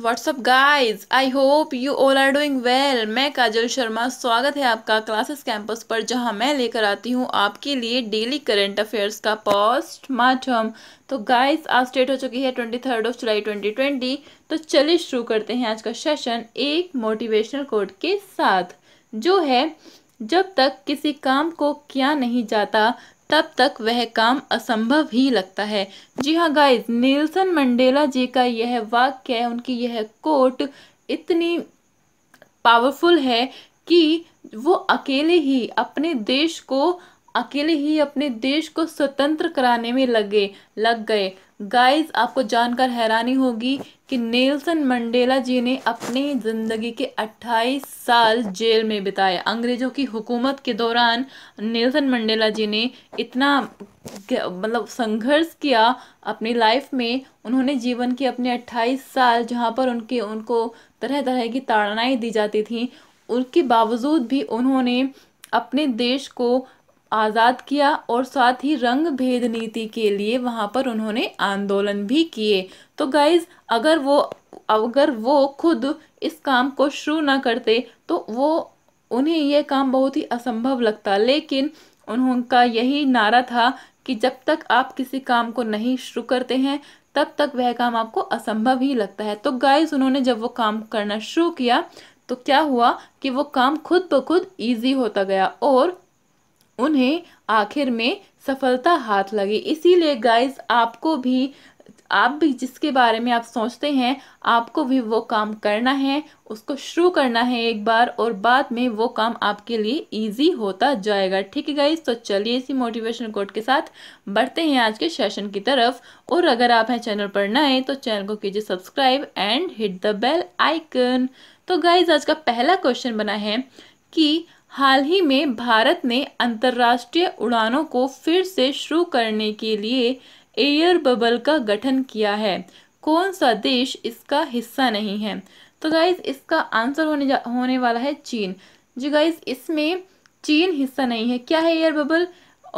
WhatsApp guys I hope you all are doing well मैं काजल शर्मा स्वागत है आपका क्लासेस कैंपस पर जहां मैं लेकर आती हूं आपके लिए डेली करेंट अफेयर्स का पोस्ट मार्टम तो गाइज आज डेट हो चुकी है twenty third of July twenty twenty तो चलिए शुरू करते हैं आज का सेशन एक मोटिवेशनल कोड के साथ जो है जब तक किसी काम को किया नहीं जाता तब तक वह काम असंभव ही लगता है जी हाँ गाइज नेल्सन मंडेला जी का यह वाक्य है उनकी यह कोट इतनी पावरफुल है कि वो अकेले ही अपने देश को अकेले ही अपने देश को स्वतंत्र कराने में लगे लग गए गाइस आपको जानकर हैरानी होगी कि नेल्सन मंडेला जी ने अपनी ज़िंदगी के 28 साल जेल में बिताए अंग्रेज़ों की हुकूमत के दौरान नेल्सन मंडेला जी ने इतना मतलब संघर्ष किया अपनी लाइफ में उन्होंने जीवन के अपने 28 साल जहाँ पर उनके उनको तरह तरह की ताड़नाएँ दी जाती थी उनके बावजूद भी उन्होंने अपने देश को आज़ाद किया और साथ ही रंग भेद नीति के लिए वहाँ पर उन्होंने आंदोलन भी किए तो गाइज अगर वो अगर वो खुद इस काम को शुरू ना करते तो वो उन्हें यह काम बहुत ही असंभव लगता लेकिन उनका यही नारा था कि जब तक आप किसी काम को नहीं शुरू करते हैं तब तक वह काम आपको असंभव ही लगता है तो गाइज उन्होंने जब वो काम करना शुरू किया तो क्या हुआ कि वो काम खुद ब खुद ईजी होता गया और उन्हें आखिर में सफलता हाथ लगे इसीलिए गाइस आपको भी आप भी जिसके बारे में आप सोचते हैं आपको भी वो काम करना है उसको शुरू करना है एक बार और बाद में वो काम आपके लिए इजी होता जाएगा ठीक है गाइज तो चलिए इसी मोटिवेशन कोड के साथ बढ़ते हैं आज के सेशन की तरफ और अगर आप हैं चैनल पर नए तो चैनल को कीजिए subscribe and hit the bell icon तो गाइज आज का पहला क्वेश्चन बना है कि हाल ही में भारत ने अंतर्राष्ट्रीय उड़ानों को फिर से शुरू करने के लिए एयर बबल का गठन किया है कौन सा देश इसका हिस्सा नहीं है तो गाइज इसका आंसर होने जा होने वाला है चीन जी गाइज इसमें चीन हिस्सा नहीं है क्या है एयर बबल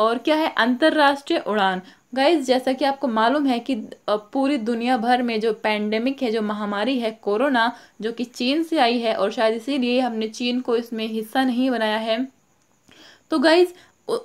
और क्या है अंतर्राष्ट्रीय उड़ान गाइज जैसा कि आपको मालूम है कि पूरी दुनिया भर में जो पैंडेमिक है जो महामारी है कोरोना जो कि चीन से आई है और शायद इसीलिए हमने चीन को इसमें हिस्सा नहीं बनाया है तो गाइज़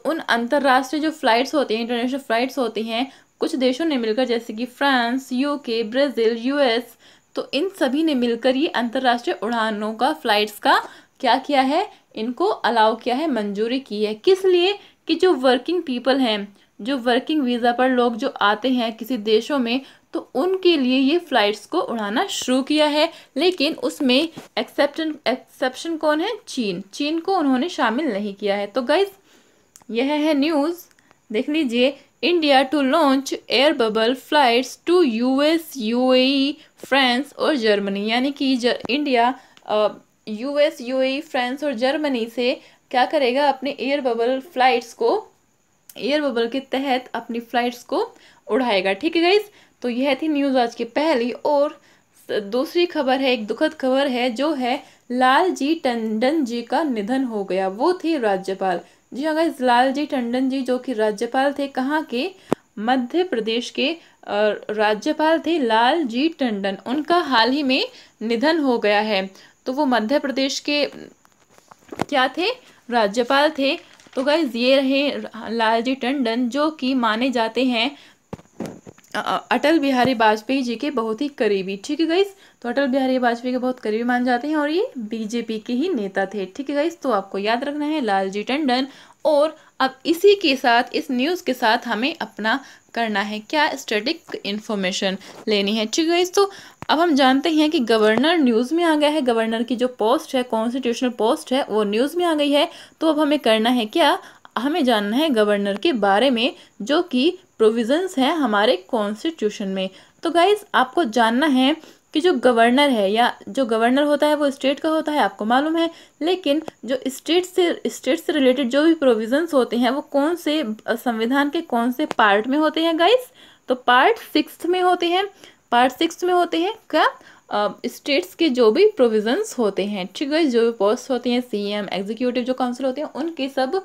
उन अंतर्राष्ट्रीय जो फ्लाइट्स होते हैं इंटरनेशनल फ्लाइट्स होती हैं कुछ देशों ने मिलकर जैसे कि फ्रांस यूके ब्राज़ील यूएस तो इन सभी ने मिलकर ये अंतर्राष्ट्रीय उड़ानों का फ्लाइट्स का क्या किया है इनको अलाउ किया है मंजूरी की है किस लिए कि जो वर्किंग पीपल हैं जो वर्किंग वीज़ा पर लोग जो आते हैं किसी देशों में तो उनके लिए ये फ़्लाइट्स को उड़ाना शुरू किया है लेकिन उसमें एक्सेप्टन एक्सेप्शन कौन है चीन चीन को उन्होंने शामिल नहीं किया है तो गाइज यह है न्यूज़ देख लीजिए India to launch air bubble flights to US UAE France और जर्मनी यानी कि जर, इंडिया यूएस यूएई फ्रांस और जर्मनी से क्या करेगा अपने एयर बबल फ्लाइट्स को एयर बबल के तहत अपनी फ्लाइट्स को उड़ाएगा ठीक है गाइज तो यह थी न्यूज़ आज की पहली और दूसरी खबर है एक दुखद खबर है जो है लाल जी टंडन जी का निधन हो गया वो थे राज्यपाल जी हाँ गाइज लाल जी टंडन जी जो कि राज्यपाल थे कहाँ के मध्य प्रदेश के राज्यपाल थे लाल जी टंडन उनका हाल ही में निधन हो गया है तो वो मध्य प्रदेश के क्या थे राज्यपाल थे तो गाइज ये रहे लालजी टंडन जो कि माने जाते हैं अटल बिहारी वाजपेयी जी के बहुत ही करीबी ठीक है गाइस तो अटल बिहारी वाजपेयी के बहुत करीबी माने जाते हैं और ये बीजेपी के ही नेता थे ठीक है गाइस तो आपको याद रखना है लालजी टंडन और अब इसी के साथ इस न्यूज़ के साथ हमें अपना करना है क्या स्टेटिक इन्फॉर्मेशन लेनी है ठीक है तो अब हम जानते हैं कि गवर्नर न्यूज़ में आ गया है गवर्नर की जो पोस्ट है कॉन्स्टिट्यूशनल पोस्ट है वो न्यूज़ में आ गई है तो अब हमें करना है क्या हमें जानना है गवर्नर के बारे में जो कि प्रोविजंस हैं हमारे कॉन्स्टिट्यूशन में तो गाइज आपको जानना है कि जो गवर्नर है या जो गवर्नर होता है वो स्टेट का होता है आपको मालूम है लेकिन जो स्टेट से स्टेट से रिलेटेड जो भी प्रोविजंस होते हैं वो कौन से संविधान के कौन से पार्ट में होते हैं गाइस तो पार्ट सिक्स में होते हैं पार्ट सिक्स में होते हैं क्या स्टेट्स uh, के जो भी प्रोविजंस होते हैं ठीक है जो भी पोस्ट होते हैं सी एम एग्जीक्यूटिव जो काउंसिल होते हैं उनके सब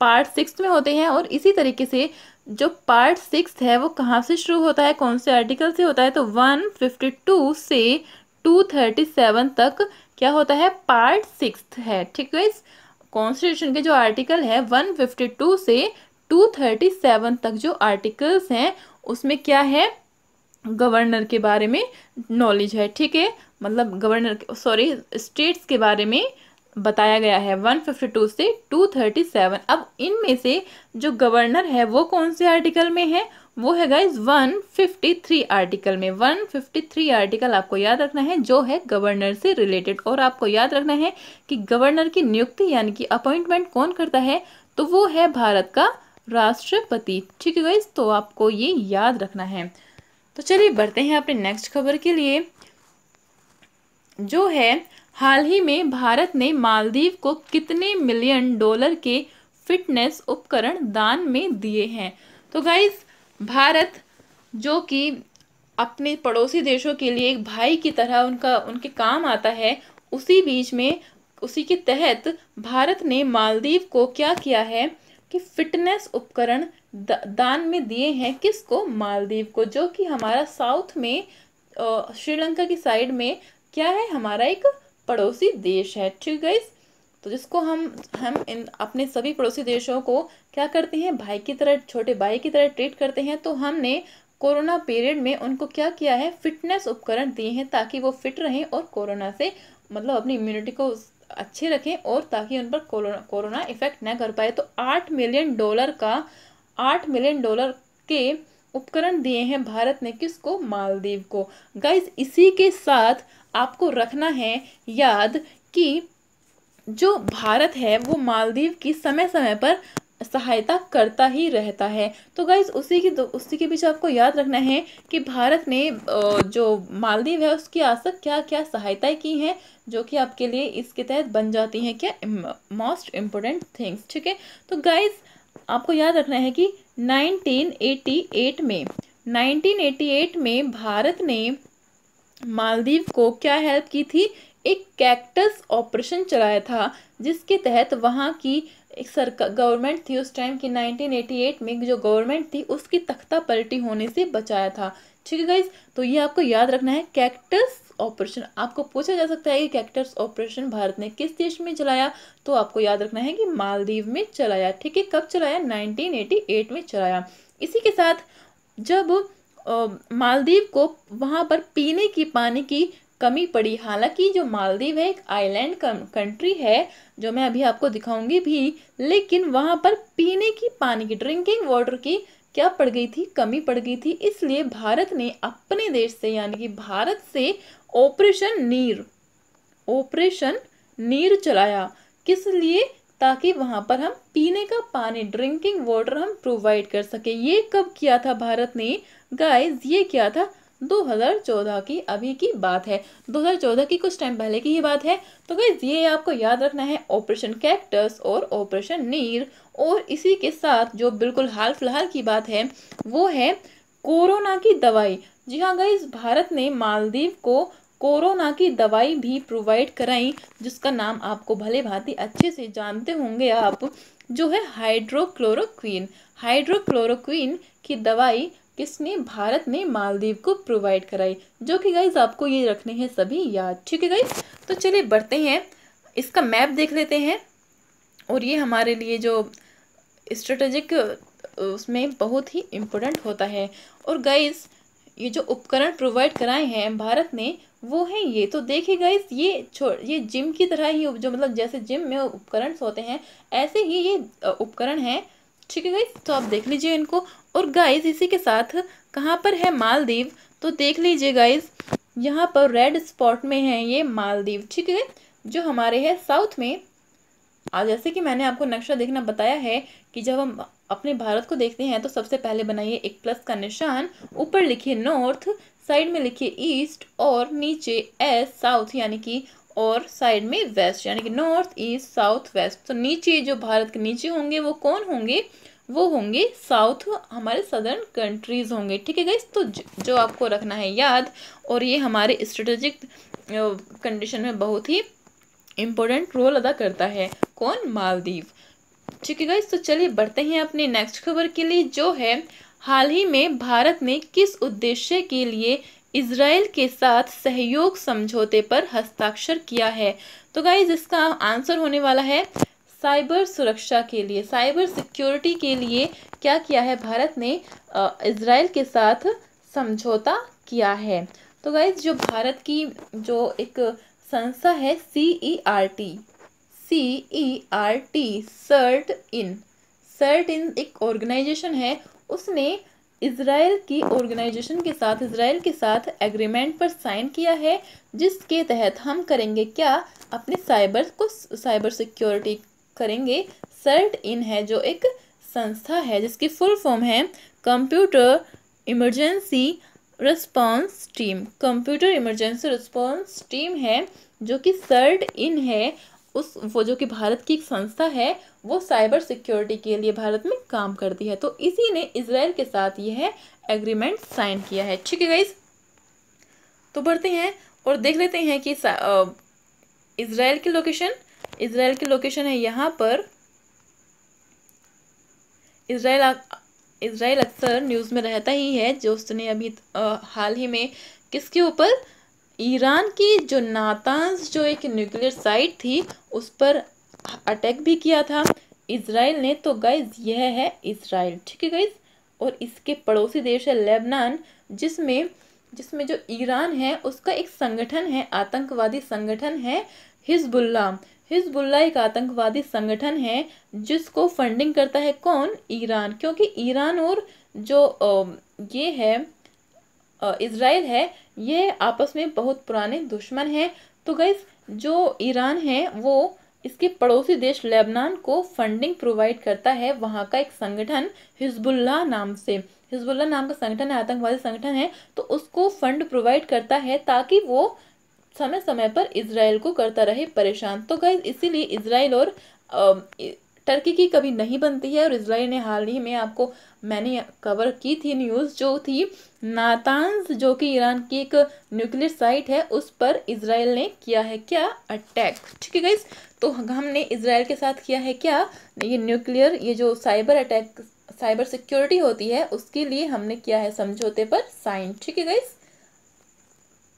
पार्ट सिक्स में होते हैं और इसी तरीके से जो पार्ट सिक्स है वो कहाँ से शुरू होता है कौन से आर्टिकल से होता है तो वन फिफ्टी टू से टू थर्टी सेवन तक क्या होता है पार्ट सिक्स है ठीक है कॉन्स्टिट्यूशन के जो आर्टिकल है वन फिफ्टी टू से टू थर्टी सेवन तक जो आर्टिकल्स हैं उसमें क्या है गवर्नर के बारे में नॉलेज है ठीक है मतलब गवर्नर सॉरी स्टेट्स के बारे में बताया गया है 152 से 237 अब इनमें से जो गवर्नर है वो कौन से आर्टिकल में है वो है गाइज 153 आर्टिकल में 153 आर्टिकल आपको याद रखना है जो है गवर्नर से रिलेटेड और आपको याद रखना है कि गवर्नर की नियुक्ति यानी कि अपॉइंटमेंट कौन करता है तो वो है भारत का राष्ट्रपति ठीक है गाइज तो आपको ये याद रखना है तो चलिए बढ़ते हैं अपने नेक्स्ट खबर के लिए जो है हाल ही में भारत ने मालदीव को कितने मिलियन डॉलर के फिटनेस उपकरण दान में दिए हैं तो गाइज भारत जो कि अपने पड़ोसी देशों के लिए एक भाई की तरह उनका उनके काम आता है उसी बीच में उसी के तहत भारत ने मालदीव को क्या किया है कि फिटनेस उपकरण दान में दिए हैं किसको मालदीव को जो कि हमारा साउथ में श्रीलंका की साइड में क्या है हमारा एक पड़ोसी देश है ठीक गाइस तो जिसको हम हम इन अपने सभी पड़ोसी देशों को क्या करते हैं भाई की तरह छोटे भाई की तरह ट्रीट करते हैं तो हमने कोरोना पीरियड में उनको क्या किया है फिटनेस उपकरण दिए हैं ताकि वो फिट रहें और कोरोना से मतलब अपनी इम्यूनिटी को अच्छे रखें और ताकि उन पर कोरोना कोरोना इफेक्ट ना कर पाए तो आठ मिलियन डॉलर का आठ मिलियन डॉलर के उपकरण दिए हैं भारत ने किसको मालदीव को गाइज इसी के साथ आपको रखना है याद कि जो भारत है वो मालदीव की समय समय पर सहायता करता ही रहता है तो गाइज उसी की उसी के बीच आपको याद रखना है कि भारत ने जो मालदीव है उसकी आज तक क्या क्या सहायताएं की हैं जो कि आपके लिए इसके तहत बन जाती हैं क्या मोस्ट इम्पोर्टेंट थिंग्स ठीक है तो गाइज आपको याद रखना है कि 1988 में 1988 में भारत ने मालदीव को क्या हेल्प की थी एक कैक्टस ऑपरेशन चलाया था जिसके तहत वहाँ की एक सरकार गवर्नमेंट थी उस टाइम की 1988 में जो गवर्नमेंट थी उसकी तख्ता पलटी होने से बचाया था ठीक है गाइज तो ये आपको याद रखना है कैक्टस ऑपरेशन आपको पूछा जा सकता है कि कैक्टस ऑपरेशन भारत ने किस देश में चलाया तो आपको याद रखना है कि मालदीव में चलाया ठीक है कब चलाया नाइनटीन में चलाया इसी के साथ जब मालदीव को वहाँ पर पीने की पानी की कमी पड़ी हालांकि जो मालदीव है एक आइलैंड कंट्री है जो मैं अभी आपको दिखाऊंगी भी लेकिन वहाँ पर पीने की पानी की ड्रिंकिंग वाटर की क्या पड़ गई थी कमी पड़ गई थी इसलिए भारत ने अपने देश से यानी कि भारत से ऑपरेशन नीर ऑपरेशन नीर चलाया किस लिए ताकि वहाँ पर हम पीने का पानी ड्रिंकिंग वाटर हम प्रोवाइड कर सके ये कब किया था भारत ने गाइस ये किया था 2014 की अभी की बात है 2014 की कुछ टाइम पहले की ही बात है तो गाइस ये आपको याद रखना है ऑपरेशन कैक्टस और ऑपरेशन नीर और इसी के साथ जो बिल्कुल हाल फिलहाल की बात है वो है कोरोना की दवाई जी हाँ गाइस भारत ने मालदीव को कोरोना की दवाई भी प्रोवाइड कराई जिसका नाम आपको भले भांति अच्छे से जानते होंगे आप जो है हाइड्रोक्लोरोक्वीन हाइड्रोक्लोरोक्वीन की दवाई किसने भारत ने मालदीव को प्रोवाइड कराई जो कि गाइज आपको ये रखने हैं सभी याद ठीक है गाइज तो चलिए बढ़ते हैं इसका मैप देख लेते हैं और ये हमारे लिए जो स्ट्रेटेजिक उसमें बहुत ही इम्पोर्टेंट होता है और गाइज ये जो उपकरण प्रोवाइड कराए हैं भारत ने वो है ये तो देखिए गई ये छोड़ ये जिम की तरह ही जो मतलब जैसे जिम में उपकरण होते हैं ऐसे ही ये उपकरण हैं ठीक है गाइज तो आप देख लीजिए इनको और गाइज इसी के साथ कहाँ पर है मालदीव तो देख लीजिए गाइज यहाँ पर रेड स्पॉट में है ये मालदीव ठीक है जो हमारे है साउथ में आज जैसे कि मैंने आपको नक्शा देखना बताया है कि जब हम अपने भारत को देखते हैं तो सबसे पहले बनाइए एक प्लस का निशान ऊपर लिखिए नॉर्थ साइड में लिखिए ईस्ट और नीचे एस साउथ यानी कि और साइड में वेस्ट यानी कि नॉर्थ ईस्ट साउथ वेस्ट तो नीचे जो भारत के नीचे होंगे वो कौन होंगे वो होंगे साउथ हमारे सदर्न कंट्रीज़ होंगे ठीक है गाइस तो जो आपको रखना है याद और ये हमारे स्ट्रेटेजिक कंडीशन में बहुत ही इम्पोर्टेंट रोल अदा करता है कौन मालदीव ठीक है गाइस तो चलिए बढ़ते हैं अपने नेक्स्ट खबर के लिए जो है हाल ही में भारत ने किस उद्देश्य के लिए इसराइल के साथ सहयोग समझौते पर हस्ताक्षर किया है तो गाइज इसका आंसर होने वाला है साइबर सुरक्षा के लिए साइबर सिक्योरिटी के लिए क्या किया है भारत ने इसराइल के साथ समझौता किया है तो गाइज जो भारत की जो एक संस्था है C E R T C E R T CERT In CERT In एक ऑर्गेनाइजेशन है उसने इसराइल की ऑर्गेनाइजेशन के साथ इसराइल के साथ एग्रीमेंट पर साइन किया है जिसके तहत हम करेंगे क्या अपने साइबर को साइबर सिक्योरिटी करेंगे सर्ट इन है जो एक संस्था है जिसकी फुल फॉर्म है computer emergency response team computer emergency response team है जो कि सर्ट इन है उस वो जो कि भारत की एक संस्था है वो साइबर सिक्योरिटी के लिए भारत में काम करती है तो इसी ने इसराइल के साथ यह एग्रीमेंट साइन किया है ठीक है गाइज तो बढ़ते हैं और देख लेते हैं कि इसराइल की लोकेशन इसराइल की लोकेशन है यहाँ पर इसराइल इसराइल अक्सर न्यूज़ में रहता ही है जो उसने अभी आ, हाल ही में किसके ऊपर ईरान की जो नातांस जो एक न्यूक्लियर साइट थी उस पर अटैक भी किया था इसराइल ने तो गाइज यह है इसराइल ठीक है गाइज और इसके पड़ोसी देश है लेबनान जिसमें जिसमें जो ईरान है उसका एक संगठन है आतंकवादी संगठन है हिजबुल्ला हिजबुल्ला एक आतंकवादी संगठन है जिसको फंडिंग करता है कौन ईरान क्योंकि ईरान और जो ये है इसराइल है ये आपस में बहुत पुराने दुश्मन हैं तो गैस जो ईरान है वो इसके पड़ोसी देश लेबनान को फंडिंग प्रोवाइड करता है वहाँ का एक संगठन हिजबुल्ला नाम से हिजबुल्ला नाम का संगठन है आतंकवादी संगठन है तो उसको फंड प्रोवाइड करता है ताकि वो समय समय पर इसराइल को करता रहे परेशान तो गई इसीलिए इसराइल और टर्की की कभी नहीं बनती है और इसराइल ने हाल ही में आपको मैंने कवर की थी न्यूज़ जो थी नातानज जो कि ईरान की एक न्यूक्लियर साइट है उस पर इसराइल ने किया है क्या अटैक ठीक है गाइस तो हमने इसराइल के साथ किया है क्या ये न्यूक्लियर ये जो साइबर अटैक साइबर सिक्योरिटी होती है उसके लिए हमने किया है समझौते पर साइन ठीक है गाइस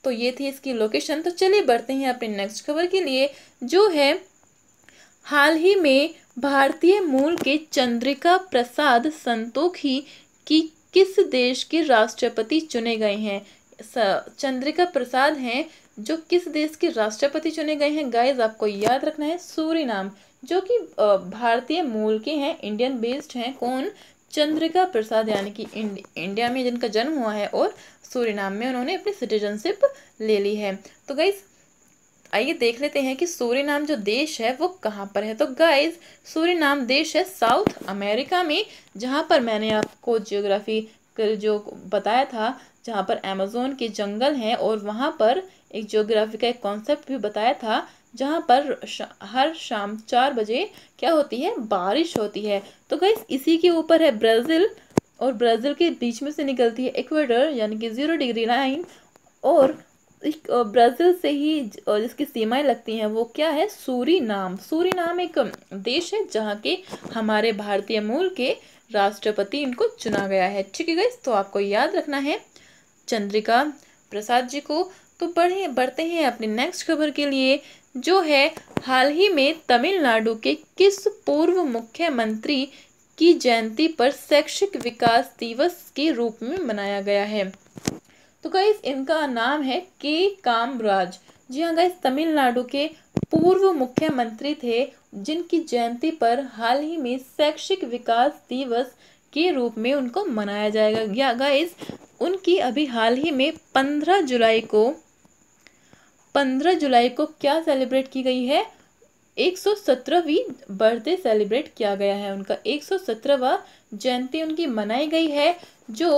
तो ये थी इसकी लोकेशन तो चलिए बढ़ते हैं अपने नेक्स्ट खबर के लिए जो है हाल ही में भारतीय मूल के चंद्रिका प्रसाद संतोखी की किस देश के राष्ट्रपति चुने गए हैं चंद्रिका प्रसाद हैं जो किस देश के राष्ट्रपति चुने गए हैं गाइज आपको याद रखना है नाम जो कि भारतीय मूल के हैं इंडियन बेस्ड हैं कौन चंद्रिका प्रसाद यानी कि इंडिया में जिनका जन्म हुआ है और नाम में उन्होंने अपनी सिटीजनशिप ले ली है तो गाइज़ आइए देख लेते हैं कि सूर्य नाम जो देश है वो कहाँ पर है तो गाइज सूर्य नाम देश है साउथ अमेरिका में जहाँ पर मैंने आपको जियोग्राफी जो बताया था जहाँ पर अमेजोन के जंगल हैं और वहाँ पर एक जियोग्राफी का एक कॉन्सेप्ट भी बताया था जहाँ पर शा, हर शाम चार बजे क्या होती है बारिश होती है तो गाइज इसी के ऊपर है ब्राज़ील और ब्राज़ील के बीच में से निकलती है इक्वेटर यानी कि ज़ीरो डिग्री लाइन और ब्राज़ील से ही जिसकी सीमाएं लगती हैं वो क्या है सूरी नाम सूरी नाम एक देश है जहाँ के हमारे भारतीय मूल के राष्ट्रपति इनको चुना गया है ठीक है गैस तो आपको याद रखना है चंद्रिका प्रसाद जी को तो बढ़े बढ़ते हैं अपने नेक्स्ट खबर के लिए जो है हाल ही में तमिलनाडु के किस पूर्व मुख्यमंत्री की जयंती पर शैक्षिक विकास दिवस के रूप में मनाया गया है तो गाइज इनका नाम है के कामराज जी हाँ गाइज तमिलनाडु के पूर्व मुख्यमंत्री थे जिनकी जयंती पर हाल ही में शैक्षिक विकास दिवस के रूप में उनको मनाया जाएगा या गाइस उनकी अभी हाल ही में पंद्रह जुलाई को पंद्रह जुलाई को क्या सेलिब्रेट की गई है एक सौ सत्रहवीं बर्थडे सेलिब्रेट किया गया है उनका एक सौ सत्रहवा जयंती उनकी मनाई गई है जो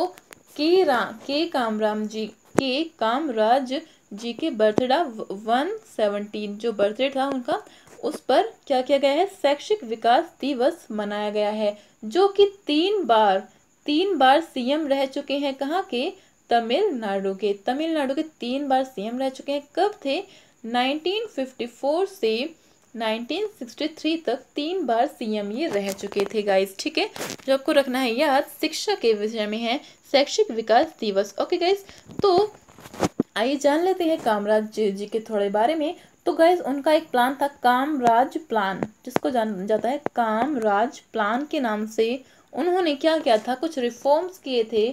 के रा के कामराम जी के कामराज जी के बर्थडा वन सेवनटीन जो बर्थडे था उनका उस पर क्या किया गया है शैक्षिक विकास दिवस मनाया गया है जो कि तीन बार तीन बार सीएम रह चुके हैं कहाँ के तमिलनाडु के तमिलनाडु के तीन बार सीएम रह चुके हैं कब थे 1954 से 1963 तक तीन बार सीएम ये रह चुके थे गाइस ठीक है जो आपको रखना है याद शिक्षा के विषय में है शैक्षिक विकास दिवस ओके गाइस तो आइए जान लेते हैं कामराज जी के थोड़े बारे में तो गैस उनका एक प्लान था कामराज प्लान जिसको जान जाता है कामराज प्लान के नाम से उन्होंने क्या किया था कुछ रिफॉर्म्स किए थे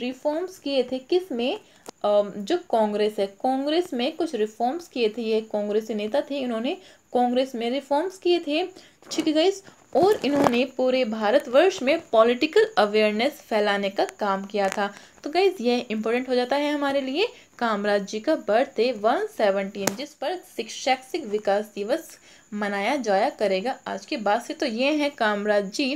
रिफॉर्म्स किए थे किस में जो कांग्रेस है कांग्रेस में कुछ रिफॉर्म्स किए थे ये कांग्रेसी नेता थे इन्होंने कांग्रेस में रिफॉर्म्स किए थे ठीक है गाइस और इन्होंने पूरे भारतवर्ष में पॉलिटिकल अवेयरनेस फैलाने का काम किया था तो गाइज यह इम्पोर्टेंट हो जाता है हमारे लिए कामराज जी का बर्थडे वन सेवनटीन जिस पर शैक्षिक विकास दिवस मनाया जाया करेगा आज के बाद से तो ये है कामराज जी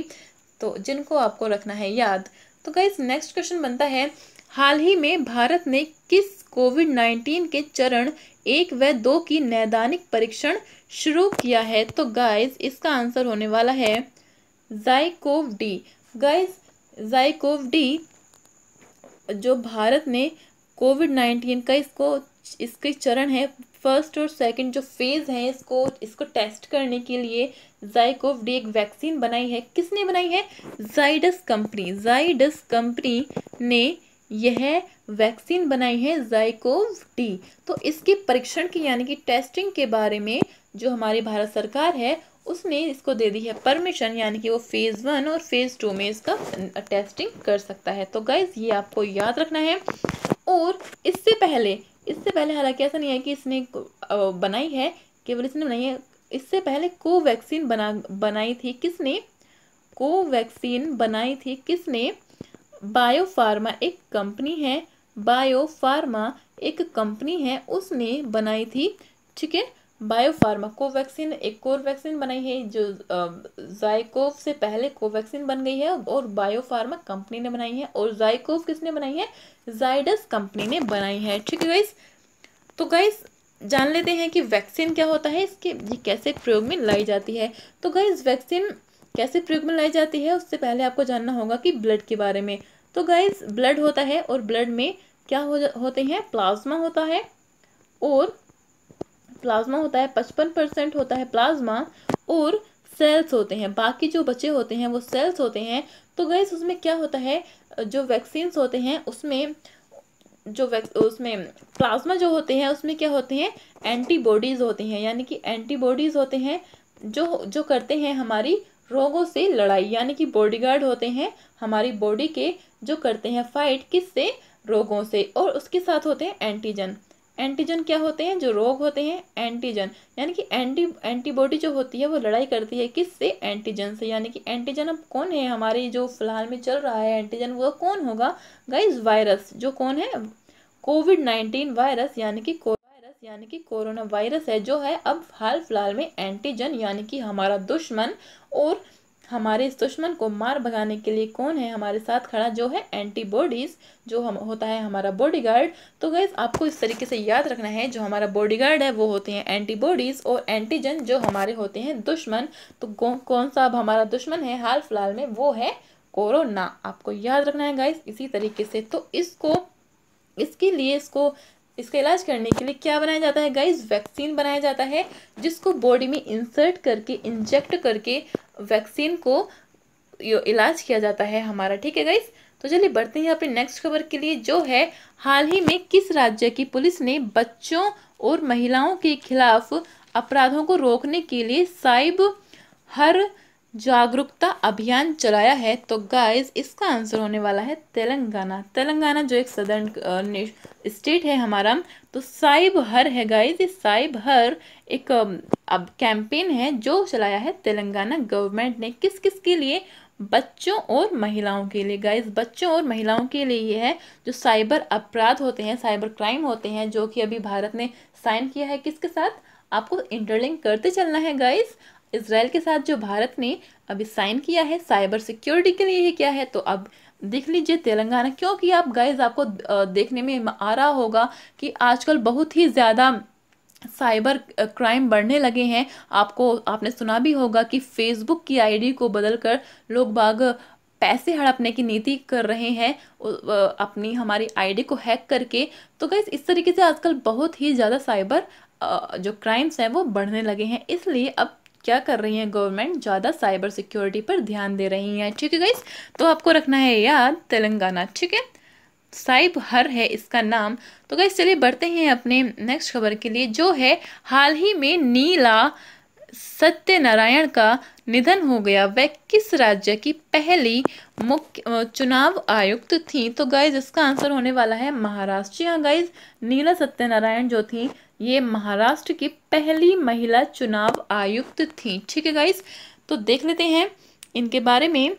तो जिनको आपको रखना है याद तो गाइज नेक्स्ट क्वेश्चन बनता है हाल ही में भारत ने किस कोविड 19 के चरण एक व दो की नैदानिक परीक्षण शुरू किया है तो गाइस इसका आंसर होने वाला है ZyCoV D guys ZyCoV D जो भारत ने कोविड नाइन्टीन का इसको इसके चरण है फर्स्ट और सेकंड जो फेज़ है इसको इसको टेस्ट करने के लिए जाइकोव डी एक वैक्सीन बनाई है किसने बनाई है जाइडस कंपनी जाइडस कंपनी ने यह वैक्सीन बनाई है जाइकोव टी तो इसके परीक्षण की यानी कि टेस्टिंग के बारे में जो हमारी भारत सरकार है उसने इसको दे दी है परमिशन यानी कि वो फेज़ वन और फेज़ टू में इसका टेस्टिंग कर सकता है तो गाइज़ ये आपको याद रखना है और इससे पहले इससे पहले हालांकि ऐसा नहीं है कि इसने बनाई है केवल इसने बनाई है इससे पहले कोवैक्सीन बना बनाई थी किसने कोवैक्सीन बनाई थी किसने बायोफार्मा एक कंपनी है बायोफार्मा एक कंपनी है उसने बनाई थी ठीक है बायोफार्मा कोवैक्सीन एक कोवैक्सीन बनाई है जो जायकोव से पहले कोवैक्सीन बन गई है और बायोफार्मा कंपनी ने बनाई है और जायकोव किसने बनाई है जाइडस कंपनी ने बनाई है ठीक है गाइस तो गाइस जान लेते हैं कि वैक्सीन क्या होता है इसके ये कैसे प्रयोग में लाई जाती है तो गाइस वैक्सीन कैसे प्रयोग में लाई जाती है उससे पहले आपको जानना होगा कि ब्लड के बारे में तो गाइज ब्लड होता है और ब्लड में क्या हो होते हैं प्लाज्मा होता है और प्लाज्मा होता है पचपन परसेंट होता है प्लाज्मा और सेल्स होते हैं बाकी जो बचे होते हैं वो सेल्स होते हैं तो गैस उसमें क्या होता है जो वैक्सीन्स होते हैं उसमें जो उसमें प्लाज्मा जो होते हैं उसमें क्या होते हैं एंटीबॉडीज़ होते हैं यानी कि एंटीबॉडीज़ होते हैं जो जो करते हैं हमारी रोगों से लड़ाई यानी कि बॉडीगार्ड होते हैं हमारी बॉडी के जो करते हैं फाइट किससे रोगों से और उसके साथ होते हैं एंटीजन एंटीजन क्या होते हैं जो रोग होते हैं एंटीजन यानी कि एंटी एंटीबॉडी जो होती है वो लड़ाई करती है किससे एंटीजन से यानी कि एंटीजन अब कौन है हमारे जो फिलहाल में चल रहा है एंटीजन वो कौन होगा गाइज वायरस जो कौन है कोविड नाइन्टीन वायरस यानी कि वायरस यानी कि कोरोना वायरस है जो है अब हाल फिलहाल में एंटीजन यानी कि हमारा दुश्मन और हमारे इस दुश्मन को मार भगाने के लिए कौन है हमारे साथ खड़ा जो है एंटीबॉडीज़ जो हम होता है हमारा बॉडीगार्ड तो गैस आपको इस तरीके से याद रखना है जो हमारा बॉडीगार्ड है वो होते हैं एंटीबॉडीज़ और एंटीजन जो हमारे होते हैं दुश्मन तो कौन सा अब हमारा दुश्मन है हाल फिलहाल में वो है कोरोना आपको याद रखना है गाइस इसी तरीके से तो इसको इसके लिए इसको इसका इलाज करने के लिए क्या बनाया जाता है गाइज वैक्सीन बनाया जाता है जिसको बॉडी में इंसर्ट करके इंजेक्ट करके वैक्सीन को इलाज किया जाता है हमारा ठीक है गाइज तो चलिए बढ़ते हैं अपने नेक्स्ट खबर के लिए जो है हाल ही में किस राज्य की पुलिस ने बच्चों और महिलाओं के खिलाफ अपराधों को रोकने के लिए साइब हर जागरूकता अभियान चलाया है तो गाइस इसका आंसर होने वाला है तेलंगाना तेलंगाना जो एक सदर्न स्टेट है हमारा तो साइब हर है गाइस ये साइब हर एक अब कैंपेन है जो चलाया है तेलंगाना गवर्नमेंट ने किस किस के लिए बच्चों और महिलाओं के लिए गाइस बच्चों और महिलाओं के लिए ये है जो साइबर अपराध होते हैं साइबर क्राइम होते हैं जो कि अभी भारत ने साइन किया है किसके साथ आपको इंटरलिंक करते चलना है गाइस इसराइल के साथ जो भारत ने अभी साइन किया है साइबर सिक्योरिटी के लिए ही किया है तो अब देख लीजिए तेलंगाना क्योंकि आप गाइज आपको देखने में आ रहा होगा कि आजकल बहुत ही ज़्यादा साइबर क्राइम बढ़ने लगे हैं आपको आपने सुना भी होगा कि फेसबुक की आईडी को बदलकर लोग बाग पैसे हड़पने की नीति कर रहे हैं अपनी हमारी आईडी को हैक करके तो गैस इस तरीके से आजकल बहुत ही ज़्यादा साइबर जो क्राइम्स हैं वो बढ़ने लगे हैं इसलिए अब क्या कर रही हैं गवर्नमेंट ज़्यादा साइबर सिक्योरिटी पर ध्यान दे रही हैं ठीक है गाइस तो आपको रखना है याद तेलंगाना ठीक है साइब हर है इसका नाम तो गाइस चलिए बढ़ते हैं अपने नेक्स्ट खबर के लिए जो है हाल ही में नीला सत्यनारायण का निधन हो गया वह किस राज्य की पहली मुख्य चुनाव आयुक्त थी तो गाइज इसका आंसर होने वाला है महाराष्ट्र जी हाँ गाइज नीला सत्यनारायण जो थी ये महाराष्ट्र की पहली महिला चुनाव आयुक्त थी ठीक है गाइस तो देख लेते हैं इनके बारे में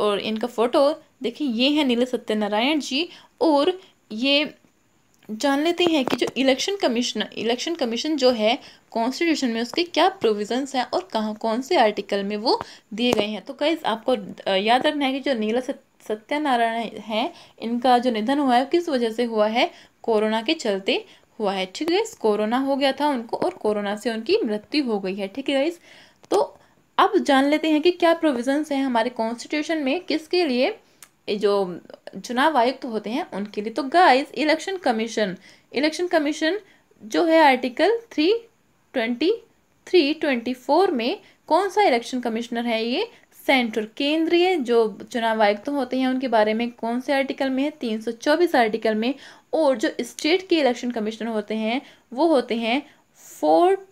और इनका फ़ोटो देखिए ये है नील सत्यनारायण जी और ये जान लेते हैं कि जो इलेक्शन कमीशन इलेक्शन कमीशन जो है कॉन्स्टिट्यूशन में उसके क्या प्रोविजंस हैं और कहाँ कौन से आर्टिकल में वो दिए गए हैं तो गाइज आपको याद रखना है कि जो नीला सत्यनारायण है इनका जो निधन हुआ है किस वजह से हुआ है कोरोना के चलते हुआ है ठीक है कोरोना हो गया था उनको और कोरोना से उनकी मृत्यु हो गई है ठीक है गाइस तो अब जान लेते हैं कि क्या प्रोविजंस हैं हमारे कॉन्स्टिट्यूशन में किसके लिए जो चुनाव आयुक्त तो होते हैं उनके लिए तो guys election commission election commission जो है article three twenty three twenty four में कौन सा इलेक्शन कमिश्नर है ये सेंट्रल केंद्रीय जो चुनाव आयुक्त तो होते हैं उनके बारे में कौन से आर्टिकल में है तीन सौ चौबीस आर्टिकल में और जो स्टेट के इलेक्शन कमिश्नर होते हैं वो होते हैं फोर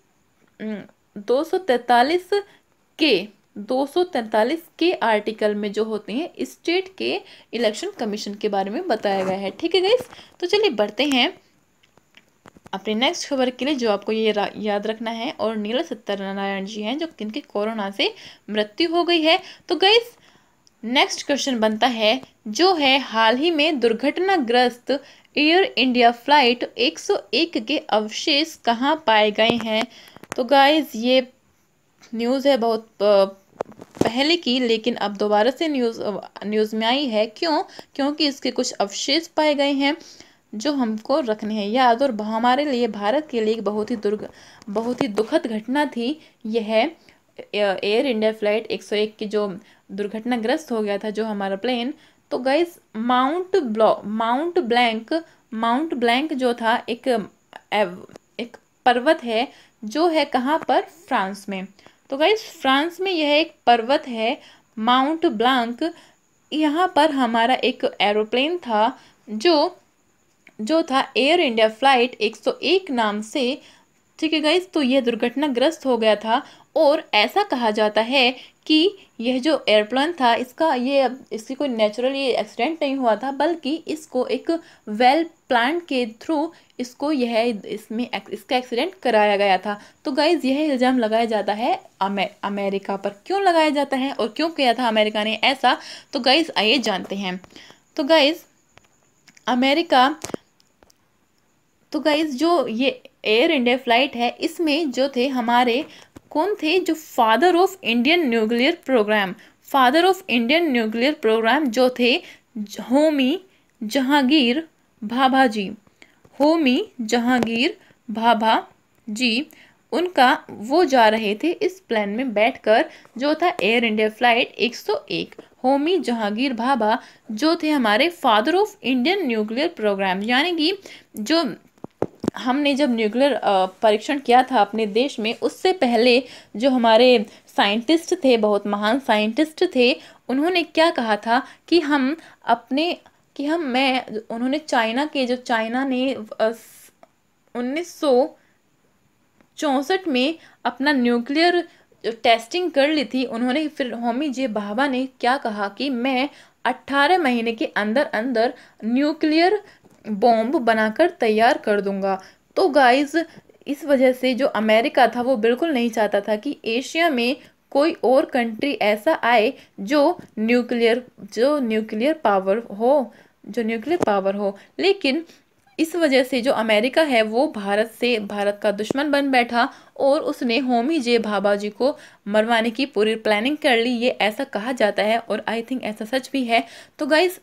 दो सौ तैतालीस के दो सौ के आर्टिकल में जो होते हैं स्टेट के इलेक्शन कमीशन के बारे में बताया गया है ठीक है गाइस तो चलिए बढ़ते हैं अपने नेक्स्ट खबर के लिए जो आपको ये याद रखना है और नीला सत्यनारायण जी हैं जो किनके कोरोना से मृत्यु हो गई है तो गाइस नेक्स्ट क्वेश्चन बनता है जो है हाल ही में दुर्घटनाग्रस्त एयर इंडिया फ्लाइट 101 के अवशेष कहाँ पाए गए हैं तो गाइज ये न्यूज़ है बहुत पहले की लेकिन अब दोबारा से न्यूज़ न्यूज़ में आई है क्यों क्योंकि इसके कुछ अवशेष पाए गए हैं जो हमको रखने हैं याद और हमारे लिए भारत के लिए एक बहुत ही दुर्ग बहुत ही दुखद घटना थी यह एयर इंडिया फ्लाइट 101 की जो दुर्घटनाग्रस्त हो गया था जो हमारा प्लेन तो guys mount Blanc Mount Blanc Mount Blanc जो था एक एक पर्वत है जो है कहाँ पर फ्रांस में तो गैस फ्रांस में यह एक पर्वत है माउंट ब्लैंक यहाँ पर हमारा एक एरोप्लेन था जो जो था एयर इंडिया फ्लाइट 101 नाम से ठीक है गाइज तो यह दुर्घटनाग्रस्त हो गया था और ऐसा कहा जाता है कि यह जो एयरप्लान था इसका ये इसकी कोई नेचुरल ये एक्सीडेंट नहीं हुआ था बल्कि इसको एक वेल प्लान के थ्रू इसको यह इसमें इसका एक्सीडेंट कराया गया था तो गाइज यह इल्ज़ाम लगाया जाता है अमे, अमेरिका पर क्यों लगाया जाता है और क्यों किया था अमेरिका ने ऐसा तो गाइज आइए जानते हैं तो गाइज़ अमेरिका तो गाइज़ जो ये एयर इंडिया फ्लाइट है इसमें जो थे हमारे कौन थे जो father of Indian nuclear programme father of Indian nuclear programme जो थे होमी जहांगीर भाभा जी होमी जहांगीर भाभा जी उनका वो जा रहे थे इस प्लान में बैठकर जो था Air India flight 101 Homi Jahangir Bhabha जो थे हमारे father of Indian nuclear programme यानी कि जो हमने जब न्यूक्लियर परीक्षण किया था अपने देश में उससे पहले जो हमारे साइंटिस्ट थे बहुत महान साइंटिस्ट थे उन्होंने क्या कहा था कि हम अपने कि हम मैं उन्होंने चाइना के जो चाइना ने उन्नीस चौंसठ में अपना न्यूक्लियर टेस्टिंग कर ली थी उन्होंने फिर होमी जे भाभा ने क्या कहा कि मैं 18 महीने के अंदर अंदर न्यूक्लियर बॉम्ब बनाकर तैयार कर दूंगा तो गाइज़ इस वजह से जो अमेरिका था वो बिल्कुल नहीं चाहता था कि एशिया में कोई और कंट्री ऐसा आए जो न्यूक्लियर जो न्यूक्लियर पावर हो जो न्यूक्लियर पावर हो लेकिन इस वजह से जो अमेरिका है वो भारत से भारत का दुश्मन बन बैठा और उसने होमी जे भाभा जी को मरवाने की पूरी प्लानिंग कर ली ये ऐसा कहा जाता है और आई थिंक ऐसा सच भी है तो गाइज़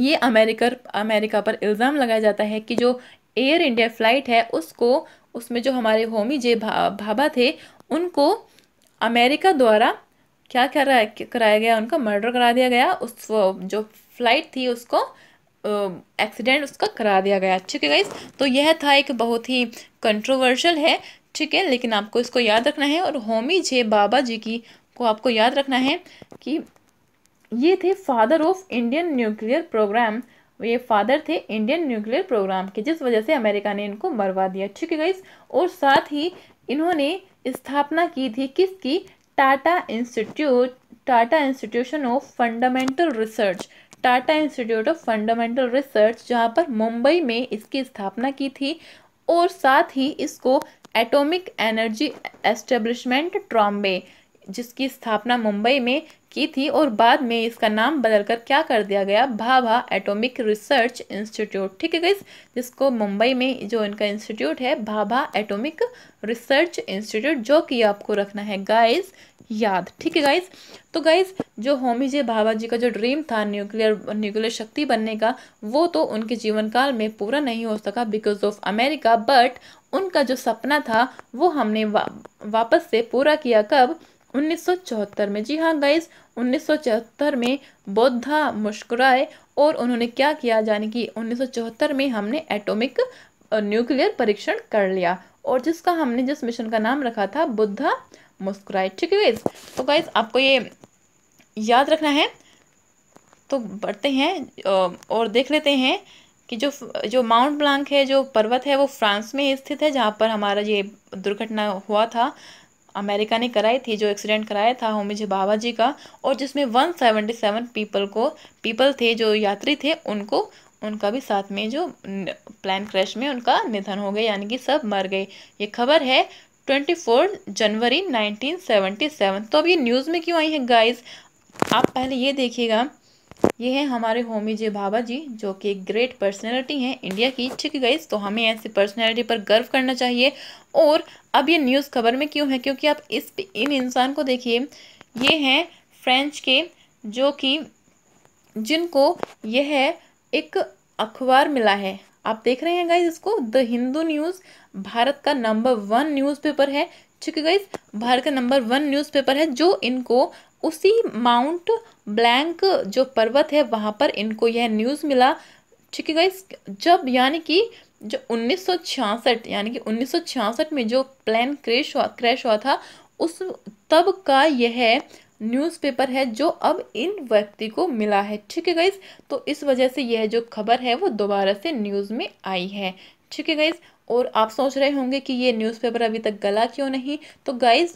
ये अमेरिकर अमेरिका पर इल्ज़ाम लगाया जाता है कि जो एयर इंडिया फ्लाइट है उसको उसमें जो हमारे होमी जे भा, भाभा थे उनको अमेरिका द्वारा क्या करा कराया गया उनका मर्डर करा दिया गया उस जो फ्लाइट थी उसको एक्सीडेंट उसका करा दिया गया ठीक है गाइज तो यह था एक बहुत ही कंट्रोवर्शियल है ठीक है लेकिन आपको इसको याद रखना है और होमी जे बाबा जी की को आपको याद रखना है कि ये थे father of Indian nuclear programme ये फादर थे इंडियन न्यूक्लियर प्रोग्राम के जिस वजह से अमेरिका ने इनको मरवा दिया ठीक है गाइस और साथ ही इन्होंने स्थापना की थी किसकी Tata institute Tata institution of fundamental research Tata institute of fundamental research जहाँ पर मुंबई में इसकी स्थापना की थी और साथ ही इसको एटॉमिक एनर्जी एस्टेब्लिशमेंट ट्रॉम्बे जिसकी स्थापना मुंबई में की थी और बाद में इसका नाम बदलकर क्या कर दिया गया भाभा एटॉमिक रिसर्च इंस्टीट्यूट ठीक है गई जिसको मुंबई में जो इनका इंस्टीट्यूट है भाभा एटॉमिक रिसर्च इंस्टीट्यूट जो कि आपको रखना है गाइस याद ठीक है गाइज तो गाइज जो होमी जे भाभा जी का जो ड्रीम था न्यूक्लियर न्यूक्लियर शक्ति बनने का वो तो उनके जीवन काल में पूरा नहीं हो सका बिकॉज ऑफ अमेरिका बट उनका जो सपना था वो हमने वा, वापस से पूरा किया कब 1974 में जी हाँ गाइज 1974 में बौद्धा मुस्कुराए और उन्होंने क्या किया जाने कि 1974 में हमने एटॉमिक न्यूक्लियर परीक्षण कर लिया और जिसका हमने जिस मिशन का नाम रखा था बुद्धा मुस्कुराए ठीक है गाइज तो गाइज आपको ये याद रखना है तो बढ़ते हैं और देख लेते हैं कि जो जो माउंट ब्लांक है जो पर्वत है वो फ्रांस में स्थित है जहाँ पर हमारा ये दुर्घटना हुआ था अमेरिका ने कराई थी जो एक्सीडेंट कराया था होमी जी बाबा जी का और जिसमें 177 पीपल को पीपल थे जो यात्री थे उनको उनका भी साथ में जो प्लान क्रैश में उनका निधन हो गया यानी कि सब मर गए ये खबर है 24 जनवरी 1977 तो अब ये न्यूज़ में क्यों आई है गाइज आप पहले ये देखिएगा ये हैं हमारे होमी जे भाभा जी जो कि एक ग्रेट पर्सनैलिटी हैं इंडिया की ठीक गाइज तो हमें ऐसी पर्सनैलिटी पर गर्व करना चाहिए और अब ये न्यूज़ खबर में क्यों है क्योंकि आप इस इन इंसान को देखिए ये हैं फ्रेंच के जो कि जिनको यह एक अखबार मिला है आप देख रहे हैं गाइज इसको द हिंदू न्यूज़ भारत का नंबर वन न्यूज़पेपर है ठीक है गाइज भारत का नंबर वन न्यूज़पेपर है जो इनको उसी माउंट ब्लैंक जो पर्वत है वहाँ पर इनको यह न्यूज़ मिला ठीक है गाइस जब यानी कि जो उन्नीस यानी कि उन्नीस में जो प्लान क्रैश हुआ क्रैश हुआ था उस तब का यह न्यूज़पेपर है जो अब इन व्यक्ति को मिला है ठीक है गाइस तो इस वजह से यह जो खबर है वो दोबारा से न्यूज़ में आई है ठीक है गाइस और आप सोच रहे होंगे कि ये न्यूज़पेपर अभी तक गला क्यों नहीं तो गाइज़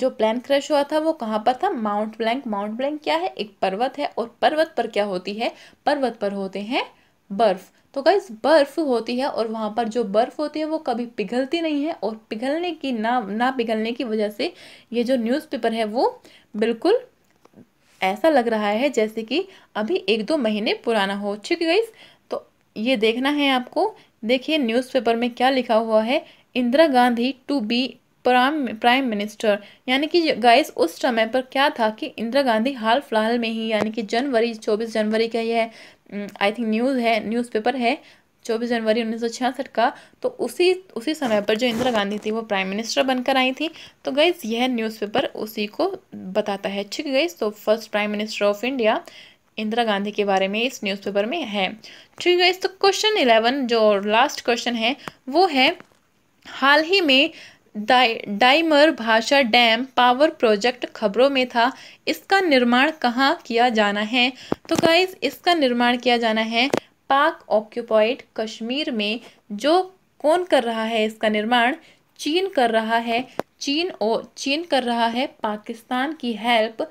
जो प्लान क्रैश हुआ था वो कहाँ पर था माउंट ब्लैंक माउंट ब्लैंक क्या है एक पर्वत है और पर्वत पर क्या होती है पर्वत पर होते हैं बर्फ तो गाइज बर्फ होती है और वहाँ पर जो बर्फ होती है वो कभी पिघलती नहीं है और पिघलने की ना ना पिघलने की वजह से ये जो न्यूज़पेपर है वो बिल्कुल ऐसा लग रहा है जैसे कि अभी एक दो महीने पुराना हो ठीक है गाइज तो ये देखना है आपको देखिए न्यूज़पेपर में क्या लिखा हुआ है Indira Gandhi to be prime prime minister यानी कि गाइस उस समय पर क्या था कि इंदिरा गांधी हाल फिलहाल में ही यानी कि जनवरी चौबीस जनवरी का यह आई थिंक न्यूज़ है न्यूज़पेपर है चौबीस जनवरी उन्नीस का तो उसी उसी समय पर जो इंदिरा गांधी थी वो प्राइम मिनिस्टर बनकर आई थी तो गई यह न्यूज़पेपर उसी को बताता है ठीक गई तो first prime minister of India Indira Gandhi के बारे में इस न्यूज़पेपर में है ठीक है तो क्वेश्चन इलेवन जो लास्ट क्वेश्चन है वो है हाल ही में डाई Diamer Bhasha dam power project खबरों में था इसका निर्माण कहाँ किया जाना है तो गाइज इसका निर्माण किया जाना है पाक ऑक्यूपाइड कश्मीर में जो कौन कर रहा है इसका निर्माण चीन कर रहा है चीन और चीन कर रहा है पाकिस्तान की हेल्प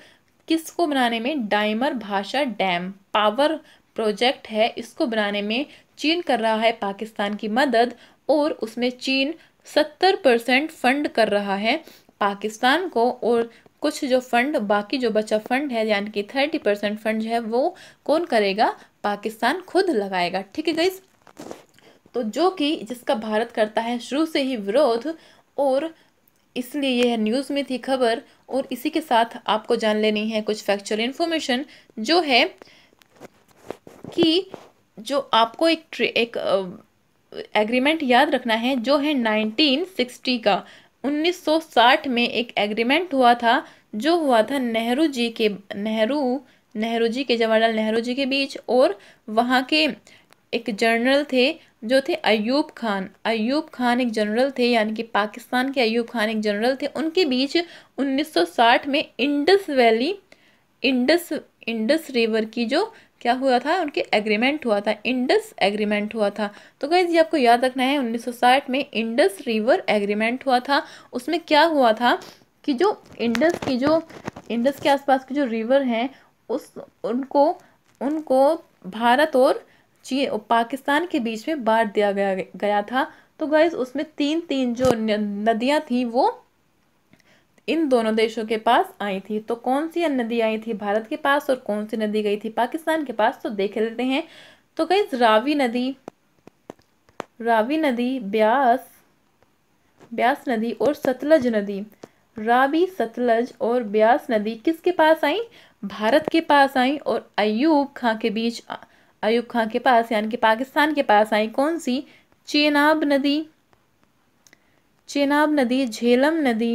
किसको बनाने में dimer Bhasha dam power project है इसको बनाने में चीन कर रहा है पाकिस्तान की मदद और उसमें चीन सत्तर परसेंट फंड कर रहा है पाकिस्तान को और कुछ जो फंड बाकी जो बचा फंड है यानी कि थर्टी परसेंट फंड जो है वो कौन करेगा पाकिस्तान खुद लगाएगा ठीक है गाइज तो जो कि जिसका भारत करता है शुरू से ही विरोध और इसलिए यह न्यूज़ में थी खबर और इसी के साथ आपको जान लेनी है कुछ फैक्चुअल इन्फॉर्मेशन जो है कि जो आपको एक एक एग्रीमेंट याद रखना है जो है 1960 का 1960 में एक एग्रीमेंट हुआ था जो हुआ था नेहरू जी के नेहरू नेहरू जी के जवाहरलाल नेहरू जी के बीच और वहाँ के एक जनरल थे जो थे अयूब खान अयूब खान एक जनरल थे यानी कि पाकिस्तान के अयूब खान एक जनरल थे उनके बीच 1960 में Indus valley Indus Indus river की जो क्या हुआ था उनके एग्रीमेंट हुआ था इंडस एग्रीमेंट हुआ था तो गैस ये आपको याद रखना है 1960 में इंडस रिवर एग्रीमेंट हुआ था उसमें क्या हुआ था कि जो इंडस की जो इंडस के आसपास के जो रिवर हैं उस उनको उनको भारत और चीन पाकिस्तान के बीच में बांट दिया गया गया था तो गाइज उसमें तीन तीन जो नदियाँ थी वो इन दोनों देशों के पास आई थी तो कौन सी नदी आई थी भारत के पास और कौन सी नदी गई थी पाकिस्तान के पास तो देख लेते हैं तो गई रावी नदी रावी नदी ब्यास ब्यास नदी और सतलज नदी रावी सतलज और ब्यास नदी किसके पास आई भारत के पास आई और अयूब खां के बीच अयूब खां के पास यानी कि पाकिस्तान के पास आई कौन सी चेनाब नदी चेनाब नदी झेलम नदी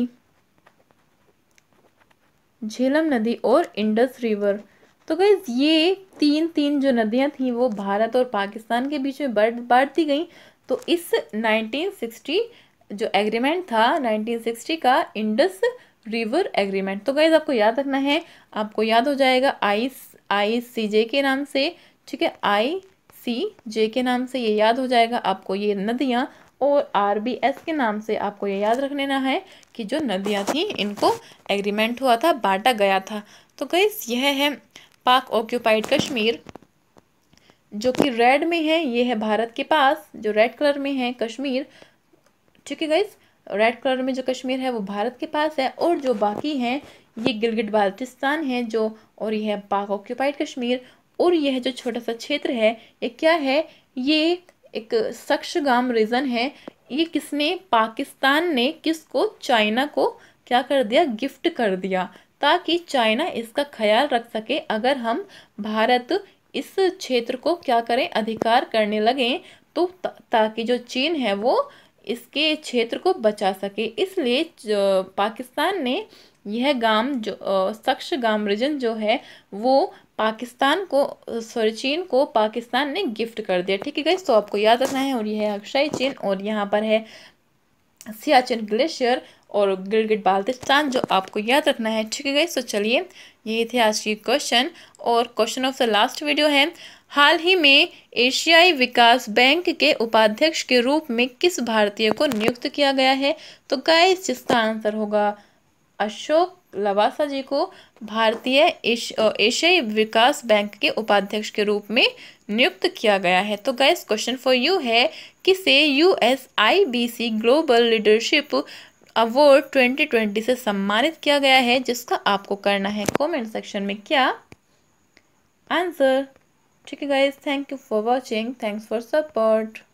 झेलम नदी और इंडस रिवर तो गई ये तीन तीन जो नदियाँ थीं वो भारत और पाकिस्तान के बीच में बांट बांट दी गई तो इस 1960 जो एग्रीमेंट था 1960 का इंडस रिवर एग्रीमेंट तो गैज़ आपको याद रखना है आपको याद हो जाएगा आई आई सी जे के नाम से ठीक है आई सी जे के नाम से ये याद हो जाएगा आपको ये नदियाँ और आर बी एस के नाम से आपको ये याद रख लेना है कि जो नदियाँ थीं इनको एग्रीमेंट हुआ था बांटा गया था तो गई यह है पाक ऑक्यूपाइड कश्मीर जो कि रेड में है ये है भारत के पास जो रेड कलर में है कश्मीर ठीक है गईस रेड कलर में जो कश्मीर है वो भारत के पास है और जो बाकी हैं ये गिलगिट बाल्टिस्तान है जो और यह है पाक ऑक्यूपाइड कश्मीर और यह जो छोटा सा क्षेत्र है ये क्या है ये एक सक्षगाम रीज़न है ये किसने पाकिस्तान ने किसको चाइना को क्या कर दिया गिफ्ट कर दिया ताकि चाइना इसका ख्याल रख सके अगर हम भारत इस क्षेत्र को क्या करें अधिकार करने लगें तो ताकि जो चीन है वो इसके क्षेत्र को बचा सके इसलिए पाकिस्तान ने यह गाम जो सक्ष गाम रिजन जो है वो पाकिस्तान को सॉरी चीन को पाकिस्तान ने गिफ्ट कर दिया ठीक है गई तो आपको याद रखना है और यह है अक्षय चीन और यहाँ पर है सियाचिन ग्लेशियर और गिलगिट बाल्टिस्तान जो आपको याद रखना है ठीक है गई तो चलिए ये थे आज के क्वेश्चन और question of the last video है हाल ही में एशियाई विकास बैंक के उपाध्यक्ष के रूप में किस भारतीय को नियुक्त किया गया है तो क्या जिसका आंसर होगा अशोक लवासा जी को भारतीय एशियाई विकास बैंक के उपाध्यक्ष के रूप में नियुक्त किया गया है तो गैस क्वेश्चन फॉर यू है किसे यूएसआईबीसी ग्लोबल लीडरशिप अवार्ड 2020 से सम्मानित किया गया है जिसका आपको करना है कमेंट सेक्शन में क्या आंसर ठीक है guys thank you for watching thanks for support